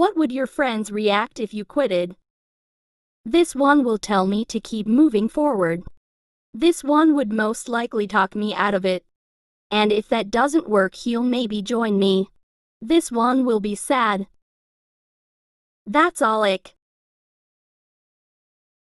What would your friends react if you quitted? This one will tell me to keep moving forward. This one would most likely talk me out of it. And if that doesn't work, he'll maybe join me. This one will be sad. That's all ick.